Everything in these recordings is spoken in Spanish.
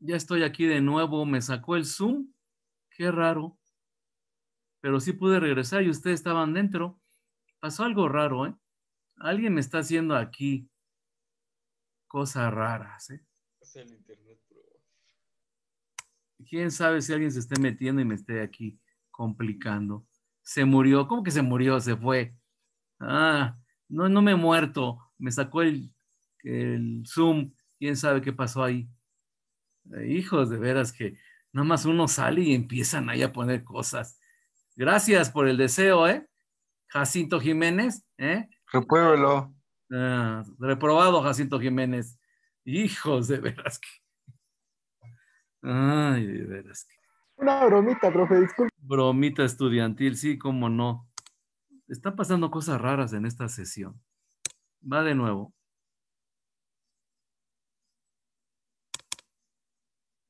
Ya estoy aquí de nuevo, me sacó el Zoom. Qué raro. Pero sí pude regresar y ustedes estaban dentro. Pasó algo raro, ¿eh? Alguien me está haciendo aquí cosas raras, ¿eh? ¿Quién sabe si alguien se esté metiendo y me esté aquí complicando? Se murió. ¿Cómo que se murió? Se fue. Ah, no, no me he muerto. Me sacó el, el Zoom. ¿Quién sabe qué pasó ahí? hijos, de veras que nada más uno sale y empiezan ahí a poner cosas. Gracias por el deseo, ¿eh? Jacinto Jiménez, ¿eh? Repruébelo. Ah, reprobado Jacinto Jiménez. Hijos, de veras que. Ay, de veras que. Una bromita, profe, disculpe. Bromita estudiantil, sí, cómo no. Están pasando cosas raras en esta sesión. Va de nuevo.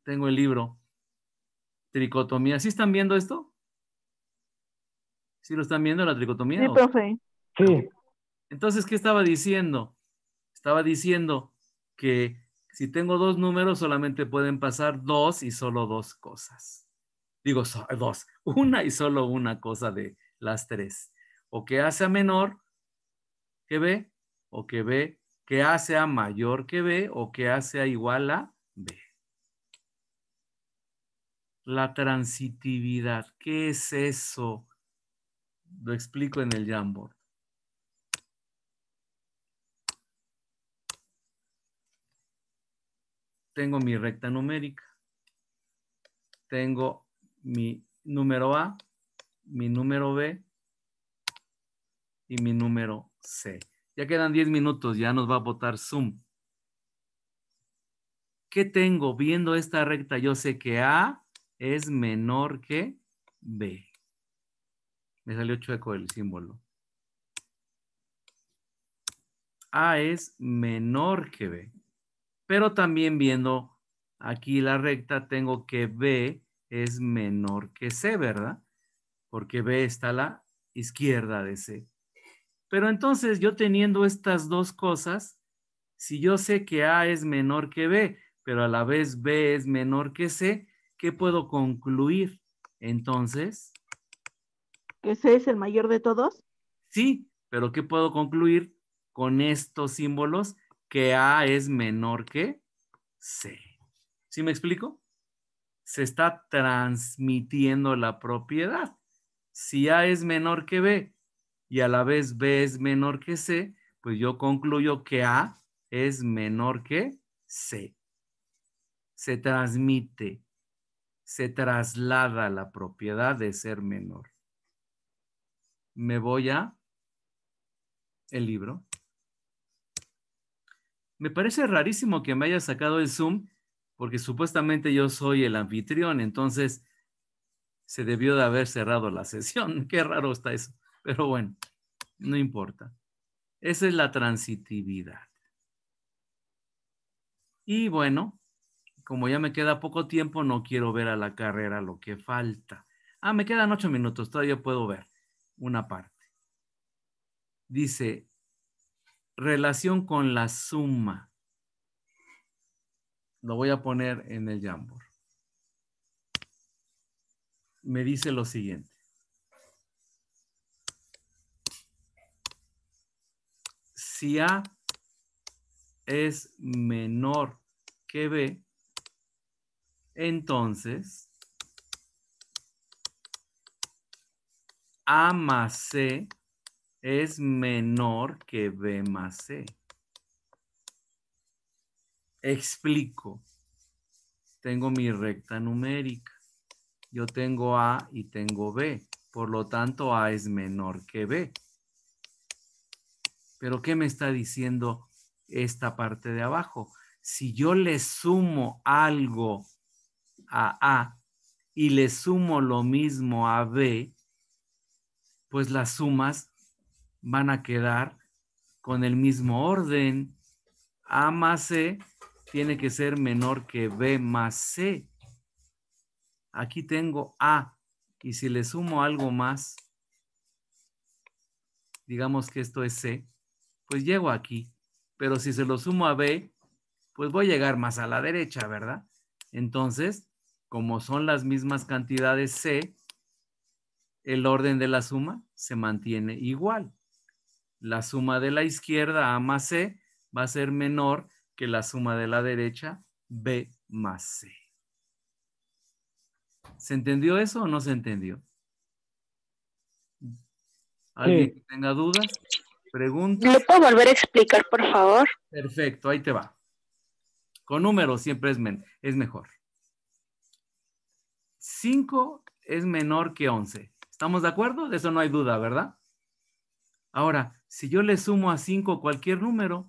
Tengo el libro. Tricotomía. ¿Sí están viendo esto? ¿Sí lo están viendo la tricotomía? Sí, profe. Sí. Entonces, ¿qué estaba diciendo? Estaba diciendo que si tengo dos números, solamente pueden pasar dos y solo dos cosas. Digo, dos. Una y solo una cosa de las tres. O que hace a menor que B, o que B, que hace a mayor que B, o que hace a igual a la transitividad. ¿Qué es eso? Lo explico en el Jamboard. Tengo mi recta numérica. Tengo mi número A, mi número B y mi número C. Ya quedan 10 minutos, ya nos va a votar Zoom. ¿Qué tengo viendo esta recta? Yo sé que A es menor que B. Me salió chueco el símbolo. A es menor que B. Pero también viendo aquí la recta, tengo que B es menor que C, ¿verdad? Porque B está a la izquierda de C. Pero entonces yo teniendo estas dos cosas, si yo sé que A es menor que B, pero a la vez B es menor que C, ¿qué puedo concluir entonces? ¿Que C es el mayor de todos? Sí, pero ¿qué puedo concluir con estos símbolos que A es menor que C? ¿Sí me explico? Se está transmitiendo la propiedad. Si A es menor que B y a la vez B es menor que C, pues yo concluyo que A es menor que C. Se transmite se traslada la propiedad de ser menor. Me voy a el libro. Me parece rarísimo que me haya sacado el Zoom porque supuestamente yo soy el anfitrión, entonces se debió de haber cerrado la sesión. Qué raro está eso, pero bueno, no importa. Esa es la transitividad. Y bueno, como ya me queda poco tiempo, no quiero ver a la carrera lo que falta. Ah, me quedan ocho minutos, todavía puedo ver una parte. Dice, relación con la suma. Lo voy a poner en el Jamboard. Me dice lo siguiente. Si A es menor que B, entonces, A más C es menor que B más C. Explico. Tengo mi recta numérica. Yo tengo A y tengo B. Por lo tanto, A es menor que B. Pero ¿qué me está diciendo esta parte de abajo? Si yo le sumo algo a A y le sumo lo mismo a B, pues las sumas van a quedar con el mismo orden. A más C tiene que ser menor que B más C. Aquí tengo A y si le sumo algo más, digamos que esto es C, pues llego aquí. Pero si se lo sumo a B, pues voy a llegar más a la derecha, ¿verdad? Entonces, como son las mismas cantidades C, el orden de la suma se mantiene igual. La suma de la izquierda A más C va a ser menor que la suma de la derecha B más C. ¿Se entendió eso o no se entendió? ¿Alguien que tenga dudas? pregunte. ¿Me puedo volver a explicar, por favor? Perfecto, ahí te va. Con números siempre es mejor. 5 es menor que 11. ¿Estamos de acuerdo? De eso no hay duda, ¿verdad? Ahora, si yo le sumo a 5 cualquier número,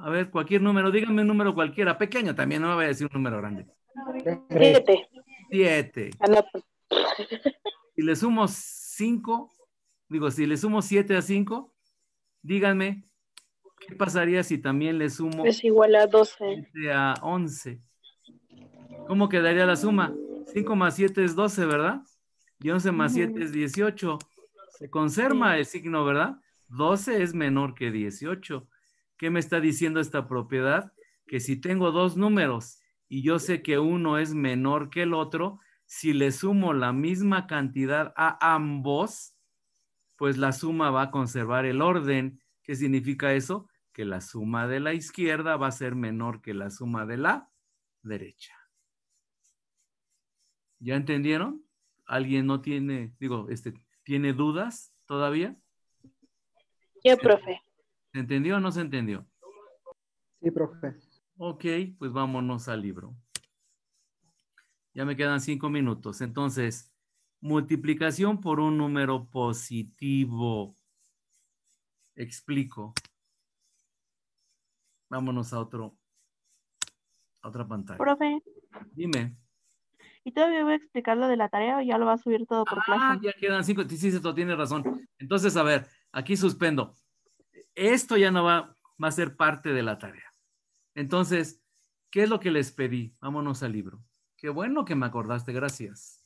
a ver, cualquier número, díganme un número cualquiera, pequeño también, no me voy a decir un número grande. 7. 7. Ah, pues. Si le sumo 5, digo, si le sumo 7 a 5, díganme, ¿qué pasaría si también le sumo... Es igual a 12. A 11. ¿Cómo quedaría la suma? 5 más 7 es 12, ¿verdad? Y 11 más 7 es 18. Se conserva el signo, ¿verdad? 12 es menor que 18. ¿Qué me está diciendo esta propiedad? Que si tengo dos números y yo sé que uno es menor que el otro, si le sumo la misma cantidad a ambos, pues la suma va a conservar el orden. ¿Qué significa eso? Que la suma de la izquierda va a ser menor que la suma de la derecha. ¿Ya entendieron? ¿Alguien no tiene, digo, este, tiene dudas todavía? Yo, profe. ¿Se entendió o no se entendió? Sí, profe. Ok, pues vámonos al libro. Ya me quedan cinco minutos. Entonces, multiplicación por un número positivo. Explico. Vámonos a otro, a otra pantalla. Profe. Dime. Y todavía voy a explicar lo de la tarea o ya lo va a subir todo por ah, Ya quedan cinco, sí, sí, tiene razón. Entonces, a ver, aquí suspendo. Esto ya no va, va a ser parte de la tarea. Entonces, ¿qué es lo que les pedí? Vámonos al libro. Qué bueno que me acordaste, gracias.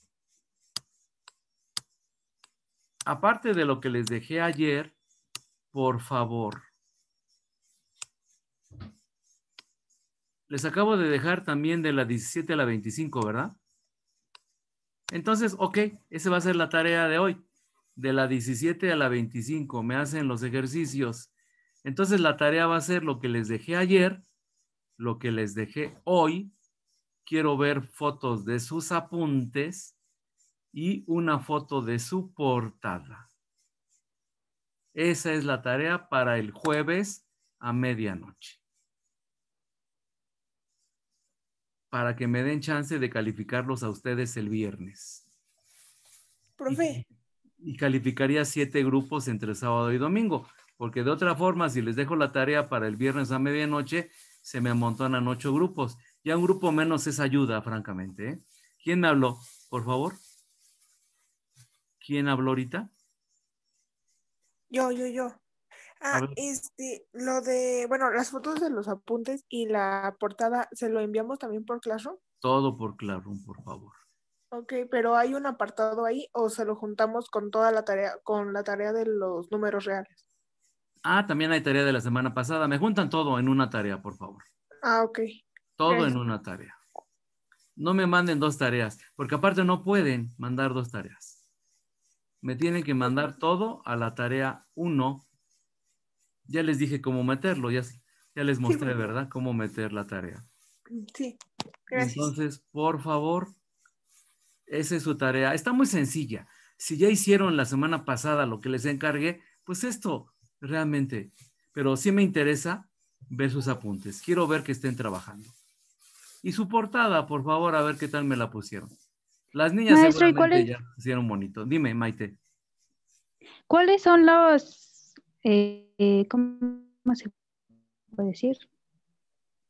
Aparte de lo que les dejé ayer, por favor. Les acabo de dejar también de la 17 a la 25, ¿verdad? Entonces, ok, esa va a ser la tarea de hoy. De la 17 a la 25 me hacen los ejercicios. Entonces la tarea va a ser lo que les dejé ayer, lo que les dejé hoy. Quiero ver fotos de sus apuntes y una foto de su portada. Esa es la tarea para el jueves a medianoche. para que me den chance de calificarlos a ustedes el viernes. Profe. Y, calificaría siete grupos entre sábado y domingo, porque de otra forma, si les dejo la tarea para el viernes a medianoche, se me amontonan ocho grupos. Ya un grupo menos es ayuda, francamente. ¿eh? ¿Quién me habló? Por favor. ¿Quién habló ahorita? Yo, yo, yo. Ah, este, lo de, bueno, las fotos de los apuntes y la portada, ¿se lo enviamos también por Classroom? Todo por Classroom, por favor. Ok, pero hay un apartado ahí o se lo juntamos con toda la tarea, con la tarea de los números reales. Ah, también hay tarea de la semana pasada. Me juntan todo en una tarea, por favor. Ah, ok. Todo en una tarea. No me manden dos tareas, porque aparte no pueden mandar dos tareas. Me tienen que mandar todo a la tarea 1 ya les dije cómo meterlo, ya, ya les mostré, ¿verdad? Cómo meter la tarea. Sí, gracias. Entonces, por favor, esa es su tarea. Está muy sencilla. Si ya hicieron la semana pasada lo que les encargué, pues esto realmente, pero sí me interesa ver sus apuntes. Quiero ver que estén trabajando. Y su portada, por favor, a ver qué tal me la pusieron. Las niñas Maestro, seguramente ya bonito. Dime, Maite. ¿Cuáles son los eh, ¿cómo se puede decir?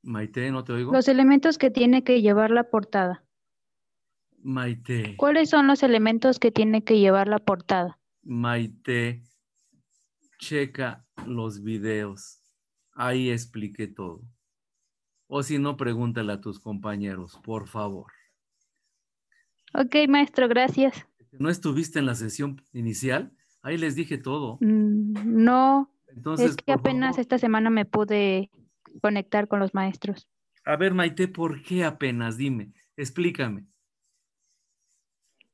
Maite, no te oigo. Los elementos que tiene que llevar la portada. Maite. ¿Cuáles son los elementos que tiene que llevar la portada? Maite, checa los videos. Ahí expliqué todo. O si no, pregúntale a tus compañeros, por favor. Ok, maestro, gracias. ¿No estuviste en la sesión inicial? Ahí les dije todo. Mm, no. Entonces, es que apenas esta semana me pude conectar con los maestros. A ver, Maite, ¿por qué apenas? Dime, explícame.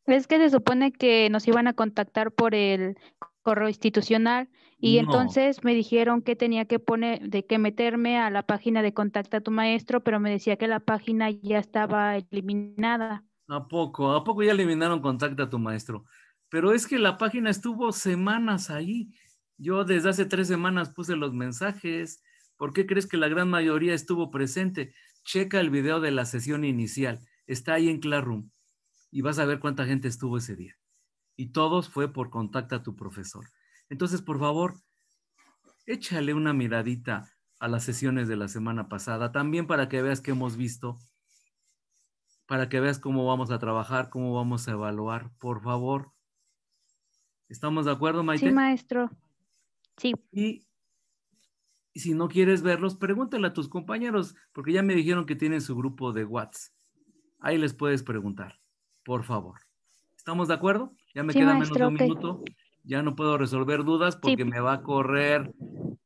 Es que se supone que nos iban a contactar por el correo institucional y entonces me dijeron que tenía que poner, de que meterme a la página de contacta a tu maestro, pero me decía que la página ya estaba eliminada. ¿A poco? ¿A poco ya eliminaron contacta a tu maestro? pero es que la página estuvo semanas ahí. Yo desde hace tres semanas puse los mensajes. ¿Por qué crees que la gran mayoría estuvo presente? Checa el video de la sesión inicial. Está ahí en Classroom y vas a ver cuánta gente estuvo ese día. Y todos fue por contacto a tu profesor. Entonces, por favor, échale una miradita a las sesiones de la semana pasada, también para que veas qué hemos visto, para que veas cómo vamos a trabajar, cómo vamos a evaluar. Por favor, ¿Estamos de acuerdo, Maite? Sí, maestro. Sí. Y, si no quieres verlos, pregúntale a tus compañeros, porque ya me dijeron que tienen su grupo de WhatsApp. Ahí les puedes preguntar, por favor. ¿Estamos de acuerdo? Ya me queda menos de un minuto. Ya no puedo resolver dudas porque me va a correr.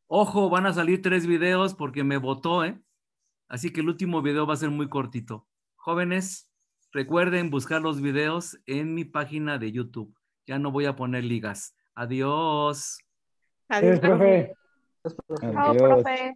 Ojo, van a salir tres videos porque me votó, ¿eh? Así que el último video va a ser muy cortito. Jóvenes, recuerden buscar los videos en mi página de YouTube ya no voy a poner ligas. Adiós. Adiós, profe. Adiós, profe.